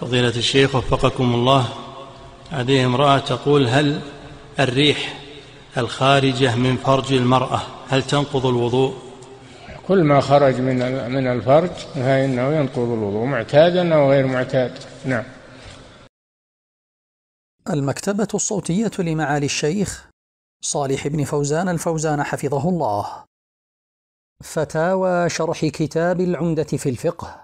فضيلة الشيخ وفقكم الله هذه امرأة تقول هل الريح الخارجة من فرج المرأة هل تنقض الوضوء كل ما خرج من من الفرج فإنه ينقض الوضوء معتادا أو غير معتاد نعم المكتبة الصوتية لمعالي الشيخ صالح بن فوزان الفوزان حفظه الله فتاوى شرح كتاب العمدة في الفقه